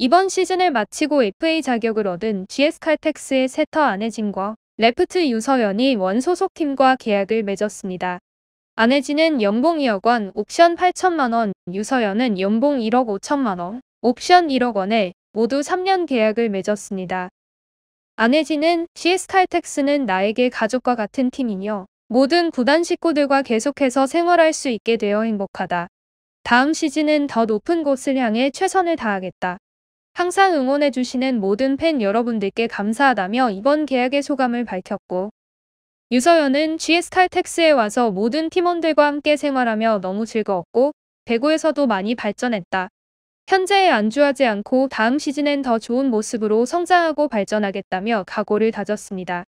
이번 시즌을 마치고 FA 자격을 얻은 GS칼텍스의 세터 안혜진과 레프트 유서연이 원소속팀과 계약을 맺었습니다. 안혜진은 연봉 2억 원, 옵션 8천만 원, 유서연은 연봉 1억 5천만 원, 옵션 1억 원에 모두 3년 계약을 맺었습니다. 안혜진은 GS칼텍스는 나에게 가족과 같은 팀이며 모든 구단 식구들과 계속해서 생활할 수 있게 되어 행복하다. 다음 시즌은 더 높은 곳을 향해 최선을 다하겠다. 항상 응원해주시는 모든 팬 여러분들께 감사하다며 이번 계약의 소감을 밝혔고 유서연은 GS 칼텍스에 와서 모든 팀원들과 함께 생활하며 너무 즐거웠고 배구에서도 많이 발전했다. 현재에 안주하지 않고 다음 시즌엔 더 좋은 모습으로 성장하고 발전하겠다며 각오를 다졌습니다.